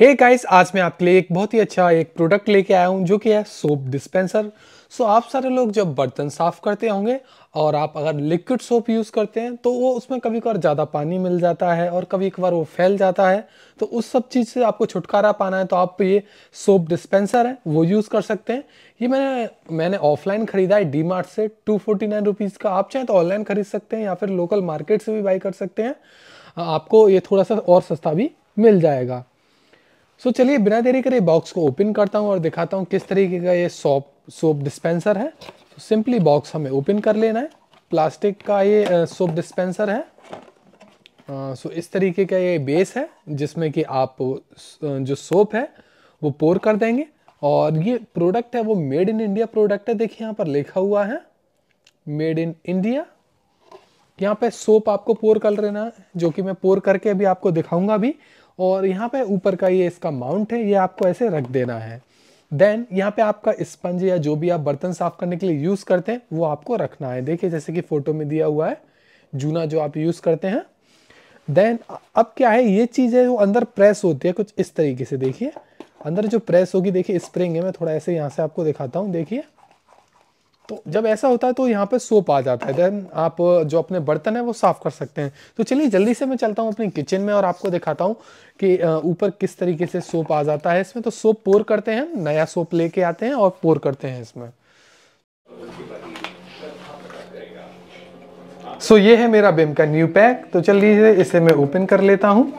हे hey guys आज मैं आपके लिए एक बहुत ही अच्छा एक प्रोडक्ट लेके आया हूँ जो कि है सोप डिस्पेंसर सो आप सारे लोग जब बर्तन साफ करते होंगे और आप अगर लिक्विड सोप यूज़ करते हैं तो वो उसमें कभी कभार ज़्यादा पानी मिल जाता है और कभी कभार वो फैल जाता है तो उस सब चीज़ से आपको छुटकारा पाना है तो आप ये सोप डिस्पेंसर है वो यूज़ कर सकते हैं ये मैंने मैंने ऑफलाइन ख़रीदा है डी मार्ट से टू फोर्टी नाइन रुपीज़ का आप चाहें तो ऑनलाइन ख़रीद सकते हैं या फिर लोकल मार्केट से भी बाई कर सकते हैं आपको ये थोड़ा सा और सस्ता भी मिल जाएगा सो so, चलिए बिना देरी करे बॉक्स को ओपन करता हूँ और दिखाता हूँ किस तरीके का ये सोप सोप डिस्पेंसर है सिंपली so, बॉक्स हमें ओपन कर लेना है प्लास्टिक का ये सोप डिस्पेंसर है सो uh, so, इस तरीके का ये बेस है जिसमें कि आप जो सोप है वो पोर कर देंगे और ये प्रोडक्ट है वो मेड इन इंडिया प्रोडक्ट है देखिए यहाँ पर लिखा हुआ है मेड इन इंडिया यहाँ पे सोप आपको पोर कर लेना जो कि मैं पोर करके अभी आपको दिखाऊंगा अभी और यहाँ पे ऊपर का ये इसका माउंट है ये आपको ऐसे रख देना है देन यहाँ पे आपका स्पंज या जो भी आप बर्तन साफ करने के लिए यूज़ करते हैं वो आपको रखना है देखिए जैसे कि फ़ोटो में दिया हुआ है जूना जो आप यूज़ करते हैं देन अब क्या है ये चीज़ है वो अंदर प्रेस होती है कुछ इस तरीके से देखिए अंदर जो प्रेस होगी देखिए स्प्रिंग है मैं थोड़ा ऐसे यहाँ से आपको दिखाता हूँ देखिए तो जब ऐसा होता है तो यहाँ पे सोप आ जाता है देन आप जो अपने बर्तन है वो साफ़ कर सकते हैं तो चलिए जल्दी से मैं चलता हूँ अपनी किचन में और आपको दिखाता हूँ कि ऊपर किस तरीके से सोप आ जाता है इसमें तो सोप पोर करते हैं नया सोप लेके आते हैं और पोर करते हैं इसमें सो so, ये है मेरा बिम का न्यू पैक तो चलिए इसे मैं ओपन कर लेता हूँ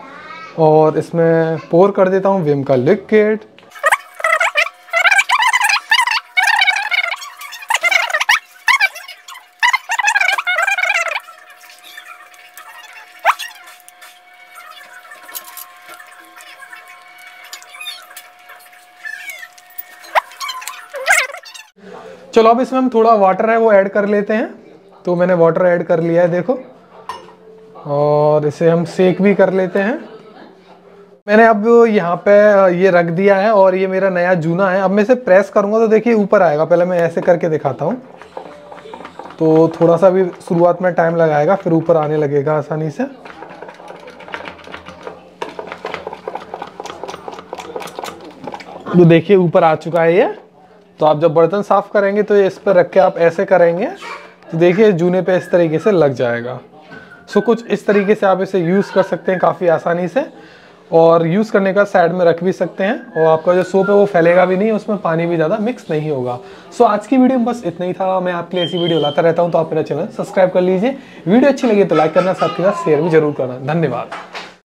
और इसमें पोर कर देता हूँ विम का लिक्विड चलो अब इसमें हम थोड़ा वाटर है वो ऐड कर लेते हैं तो मैंने वाटर ऐड कर लिया है देखो और इसे हम सेक भी कर लेते हैं मैंने अब यहाँ पे ये रख दिया है और ये मेरा नया जूना है अब मैं इसे प्रेस करूँगा तो देखिए ऊपर आएगा पहले मैं ऐसे करके दिखाता हूँ तो थोड़ा सा भी शुरुआत में टाइम लगाएगा फिर ऊपर आने लगेगा आसानी से तो देखिए ऊपर आ चुका है ये तो आप जब बर्तन साफ़ करेंगे तो इस पर रख के आप ऐसे करेंगे तो देखिए जूने पे इस तरीके से लग जाएगा सो कुछ इस तरीके से आप इसे यूज़ कर सकते हैं काफ़ी आसानी से और यूज़ करने का साइड में रख भी सकते हैं और आपका जो सोप है वो फैलेगा भी नहीं उसमें पानी भी ज़्यादा मिक्स नहीं होगा सो आज की वीडियो में बस इतना ही था मैं आपके लिए ऐसी वीडियो लाता रहता हूँ तो आप मेरा चैनल सब्सक्राइब कर लीजिए वीडियो अच्छी लगी तो लाइक करना साथ के साथ शेयर भी जरूर करना धन्यवाद